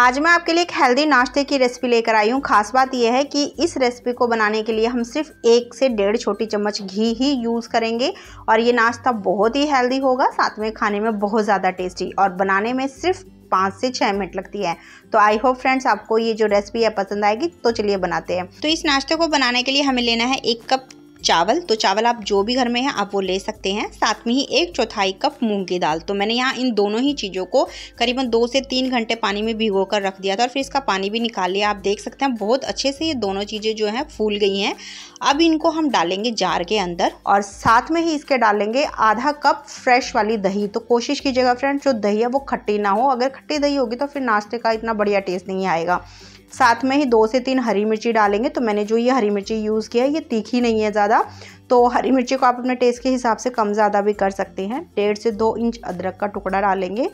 आज मैं आपके लिए एक हेल्दी नाश्ते की रेसिपी लेकर आई हूँ खास बात यह है कि इस रेसिपी को बनाने के लिए हम सिर्फ एक से डेढ़ छोटी चम्मच घी ही यूज़ करेंगे और ये नाश्ता बहुत ही हेल्दी होगा साथ में खाने में बहुत ज़्यादा टेस्टी और बनाने में सिर्फ पाँच से छः मिनट लगती है तो आई होप फ्रेंड्स आपको ये जो रेसिपी है पसंद आएगी तो चलिए बनाते हैं तो इस नाश्ते को बनाने के लिए हमें लेना है एक कप चावल तो चावल आप जो भी घर में है आप वो ले सकते हैं साथ में ही एक चौथाई कप मूंग की दाल तो मैंने यहाँ इन दोनों ही चीज़ों को करीबन दो से तीन घंटे पानी में भिगो कर रख दिया था और फिर इसका पानी भी निकाल लिया आप देख सकते हैं बहुत अच्छे से ये दोनों चीज़ें जो हैं फूल गई हैं अब इनको हम डालेंगे जार के अंदर और साथ में ही इसके डालेंगे आधा कप फ्रेश वाली दही तो कोशिश कीजिएगा फ्रेंड जो दही है वो खट्टी ना हो अगर खट्टी दही होगी तो फिर नाश्ते का इतना बढ़िया टेस्ट नहीं आएगा साथ में ही दो से तीन हरी मिर्ची डालेंगे तो मैंने जो ये हरी मिर्ची यूज़ किया है ये तीखी नहीं है ज़्यादा तो हरी मिर्ची को आप अपने टेस्ट के हिसाब से कम ज़्यादा भी कर सकते हैं डेढ़ से दो इंच अदरक का टुकड़ा डालेंगे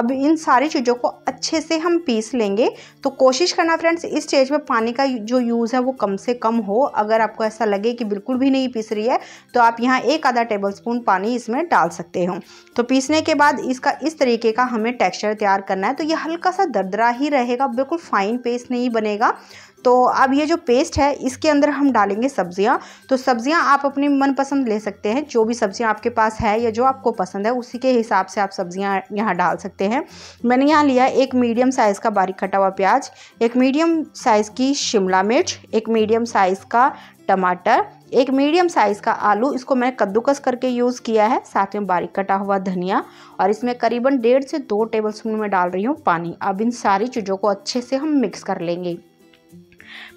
अब इन सारी चीज़ों को अच्छे से हम पीस लेंगे तो कोशिश करना फ्रेंड्स इस स्टेज में पानी का जो यूज़ है वो कम से कम हो अगर आपको ऐसा लगे कि बिल्कुल भी नहीं पीस रही है तो आप यहाँ एक आधा टेबल स्पून पानी इसमें डाल सकते हो तो पीसने के बाद इसका इस तरीके का हमें टेक्स्चर तैयार करना है तो ये हल्का सा दरदरा ही रहेगा बिल्कुल फाइन पेस्ट नहीं बनेगा तो अब ये जो पेस्ट है इसके अंदर हम डालेंगे सब्ज़ियाँ तो सब्ज़ियाँ आप अपनी मनपसंद ले सकते हैं जो भी सब्ज़ियाँ आपके पास है या जो आपको पसंद है उसी के हिसाब से आप सब्ज़ियाँ यहाँ डाल सकते हैं मैंने यहाँ लिया एक मीडियम साइज़ का बारीक कटा हुआ प्याज एक मीडियम साइज़ की शिमला मिर्च एक मीडियम साइज़ का टमाटर एक मीडियम साइज़ का आलू इसको मैंने कद्दूकस करके यूज़ किया है साथ में बारीक कटा हुआ धनिया और इसमें करीबन डेढ़ से दो टेबल स्पून में डाल रही हूँ पानी अब इन सारी चीज़ों को अच्छे से हम मिक्स कर लेंगे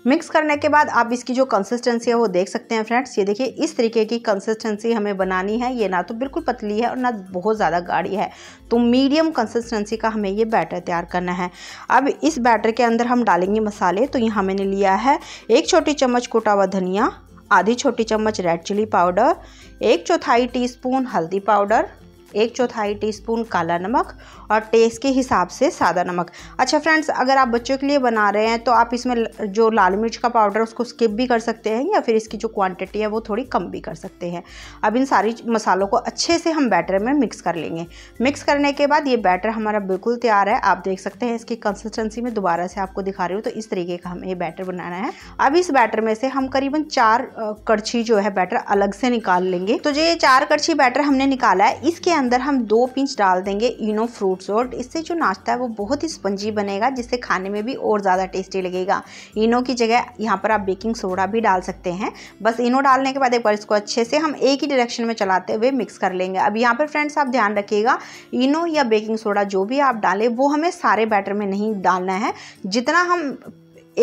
मिक्स करने के बाद आप इसकी जो कंसिस्टेंसी है वो देख सकते हैं फ्रेंड्स ये देखिए इस तरीके की कंसिस्टेंसी हमें बनानी है ये ना तो बिल्कुल पतली है और ना बहुत ज़्यादा गाढ़ी है तो मीडियम कंसिस्टेंसी का हमें ये बैटर तैयार करना है अब इस बैटर के अंदर हम डालेंगे मसाले तो यहाँ मैंने लिया है एक छोटी चम्मच कोटा हुआ धनिया आधी छोटी चम्मच रेड चिली पाउडर एक चौथाई टीस्पून हल्दी पाउडर एक चौथाई टीस्पून काला नमक और टेस्ट के हिसाब से सादा नमक अच्छा फ्रेंड्स अगर आप बच्चों के लिए बना रहे हैं तो आप इसमें जो लाल मिर्च का पाउडर उसको स्किप भी कर सकते हैं या फिर इसकी जो क्वांटिटी है वो थोड़ी कम भी कर सकते हैं अब इन सारी मसालों को अच्छे से हम बैटर में मिक्स कर लेंगे मिक्स करने के बाद ये बैटर हमारा बिल्कुल तैयार है आप देख सकते हैं इसकी कंसिस्टेंसी में दोबारा से आपको दिखा रही हूँ तो इस तरीके का हमें ये बैटर बनाना है अब इस बैटर में से हम करीबन चार कड़छी जो है बैटर अलग से निकाल लेंगे तो जो ये चार कड़छी बैटर हमने निकाला है इसके अंदर हम दो पिंच डाल देंगे इनो फ्रूट सॉल्ट इससे जो नाश्ता है वो बहुत ही स्पंजी बनेगा जिससे खाने में भी और ज़्यादा टेस्टी लगेगा इनो की जगह यहाँ पर आप बेकिंग सोडा भी डाल सकते हैं बस इनो डालने के बाद एक बार इसको अच्छे से हम एक ही डायरेक्शन में चलाते हुए मिक्स कर लेंगे अब यहाँ पर फ्रेंड्स आप ध्यान रखिएगा इनो या बेकिंग सोडा जो भी आप डालें वो हमें सारे बैटर में नहीं डालना है जितना हम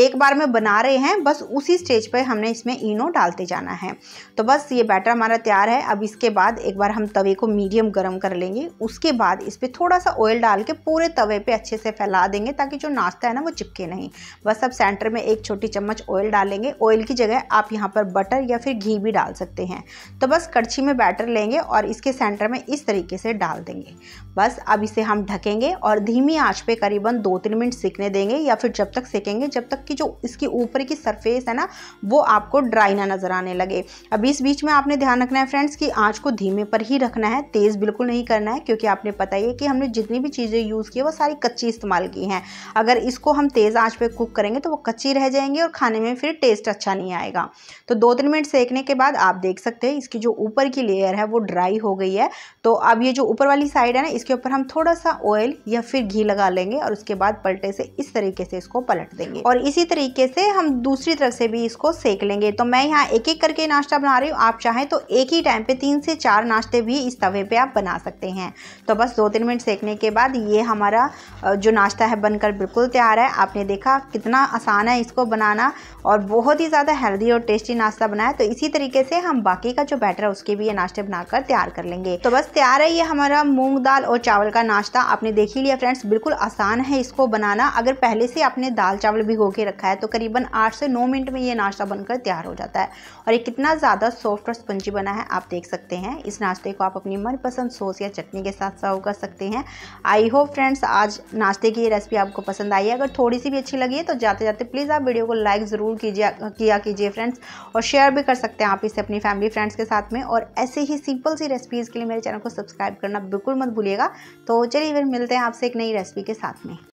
एक बार में बना रहे हैं बस उसी स्टेज पर हमने इसमें इनो डालते जाना है तो बस ये बैटर हमारा तैयार है अब इसके बाद एक बार हम तवे को मीडियम गर्म कर लेंगे उसके बाद इस पर थोड़ा सा ऑयल डाल के पूरे तवे पर अच्छे से फैला देंगे ताकि जो नाश्ता है ना वो चिपके नहीं बस अब सेंटर में एक छोटी चम्मच ऑयल डालेंगे ऑयल की जगह आप यहाँ पर बटर या फिर घी भी डाल सकते हैं तो बस कड़छी में बैटर लेंगे और इसके सेंटर में इस तरीके से डाल देंगे बस अब इसे हम ढकेंगे और धीमी आंच पे करीबन दो तीन मिनट सेकने देंगे या फिर जब तक सेकेंगे जब तक की जो इसकी ऊपर की सरफेस है ना वो आपको ड्राई ना नज़र आने लगे अब इस बीच में आपने ध्यान रखना है फ्रेंड्स कि आँच को धीमे पर ही रखना है तेज़ बिल्कुल नहीं करना है क्योंकि आपने पता ही है कि हमने जितनी भी चीज़ें यूज़ की वो सारी कच्ची इस्तेमाल की हैं अगर इसको हम तेज़ आँच पर कुक करेंगे तो वो कच्ची रह जाएंगे और खाने में फिर टेस्ट अच्छा नहीं आएगा तो दो तीन मिनट सेकने के बाद आप देख सकते हैं इसकी जो ऊपर की लेयर है वो ड्राई हो गई है तो अब ये जो ऊपर वाली साइड है ना इसके ऊपर हम थोड़ा सा ऑयल या फिर घी लगा लेंगे और उसके बाद पलटे से इस तरीके से इसको पलट देंगे और इस इसी तरीके से हम दूसरी तरफ से भी इसको सेक लेंगे तो मैं यहाँ एक एक करके नाश्ता बना रही हूँ आप चाहें तो एक ही टाइम पे तीन से चार नाश्ते भी इस तवे पे आप बना सकते हैं तो बस दो तीन मिनट सेकने के बाद ये हमारा जो नाश्ता है बनकर बिल्कुल तैयार है आपने देखा कितना आसान है इसको बनाना और बहुत ही ज़्यादा हेल्दी और टेस्टी नाश्ता बनाया तो इसी तरीके से हम बाकी का जो बैटर है उसके भी ये नाश्ते बनाकर तैयार कर लेंगे तो बस तैयार है ये हमारा मूंग दाल और चावल का नाश्ता आपने देख ही लिया फ्रेंड्स बिल्कुल आसान है इसको बनाना अगर पहले से आपने दाल चावल भिगो के रखा है तो करीबन आठ से नौ मिनट में ये नाश्ता बनकर तैयार हो जाता है और ये कितना ज़्यादा सॉफ्ट और स्पंजी बना है आप देख सकते हैं इस नाश्ते को आप अपनी मनपसंद सॉस या चटनी के साथ सर्व कर सकते हैं आई होप फ्रेंड्स आज नाश्ते की ये रेसिपी आपको पसंद आई है अगर थोड़ी सी भी अच्छी लगी है तो जाते जाते प्लीज़ आप वीडियो को लाइक ज़रूर कीजिए किया कीजिए फ्रेंड्स और शेयर भी कर सकते हैं आप इसे अपनी फैमिली फ्रेंड्स के साथ में और ऐसे ही सिंपल सी रेसिपीज़ के लिए मेरे चैनल को सब्सक्राइब करना बिल्कुल मत भूलिएगा तो चलिए फिर मिलते हैं आपसे एक नई रेसिपी के साथ में